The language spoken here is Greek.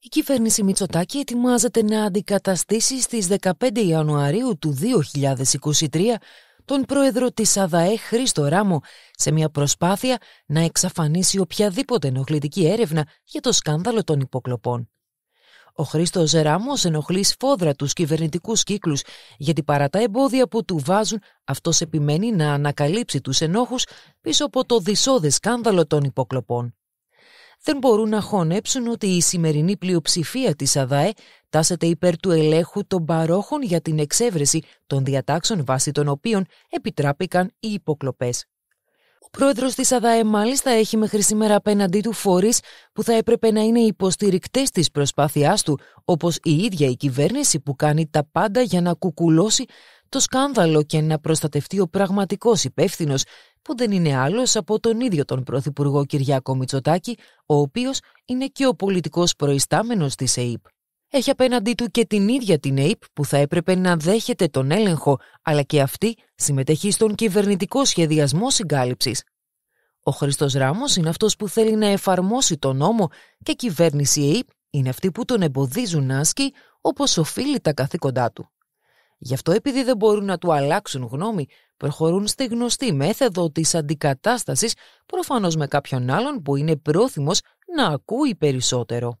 Η κυβέρνηση Μητσοτάκη ετοιμάζεται να αντικαταστήσει στις 15 Ιανουαρίου του 2023 τον πρόεδρο της ΑΔΑΕ Χρήστο Ράμο σε μια προσπάθεια να εξαφανίσει οποιαδήποτε ενοχλητική έρευνα για το σκάνδαλο των υποκλοπών. Ο Χρήστος Ράμος ενοχλείς σφόδρα τους κυβερνητικούς κύκλους, γιατί παρά τα εμπόδια που του βάζουν, αυτός επιμένει να ανακαλύψει τους ενόχους πίσω από το δυσόδε σκάνδαλο των υποκλοπών δεν μπορούν να χωνέψουν ότι η σημερινή πλειοψηφία της ΑΔΑΕ τάσεται υπέρ του ελέγχου των παρόχων για την εξέβρεση των διατάξεων βάσει των οποίων επιτράπηκαν οι υποκλοπές. Ο πρόεδρος της ΑΔΑΕ μάλιστα έχει μέχρι σήμερα απέναντί του φορείς που θα έπρεπε να είναι υποστηρικτές της προσπάθειάς του, όπως η ίδια η κυβέρνηση που κάνει τα πάντα για να κουκουλώσει το σκάνδαλο και να προστατευτεί ο πραγματικός υπεύθυνος, που δεν είναι άλλος από τον ίδιο τον Πρωθυπουργό Κυριάκο Μητσοτάκη, ο οποίος είναι και ο πολιτικός προϊστάμενος της ΕΕΠ. Έχει απέναντί του και την ίδια την ΕΕΠ που θα έπρεπε να δέχεται τον έλεγχο, αλλά και αυτή συμμετέχει στον κυβερνητικό σχεδιασμό συγκάλυψης. Ο Χριστός Ράμος είναι αυτός που θέλει να εφαρμόσει τον νόμο και η κυβέρνηση ΕΕΠ είναι αυτή που τον εμποδίζουν να ασκεί όπως οφείλει τα καθήκοντά του. Γι' αυτό επειδή δεν μπορούν να του αλλάξουν γνώμη, προχωρούν στη γνωστή μέθοδο της αντικατάστασης προφανώς με κάποιον άλλον που είναι πρόθυμος να ακούει περισσότερο.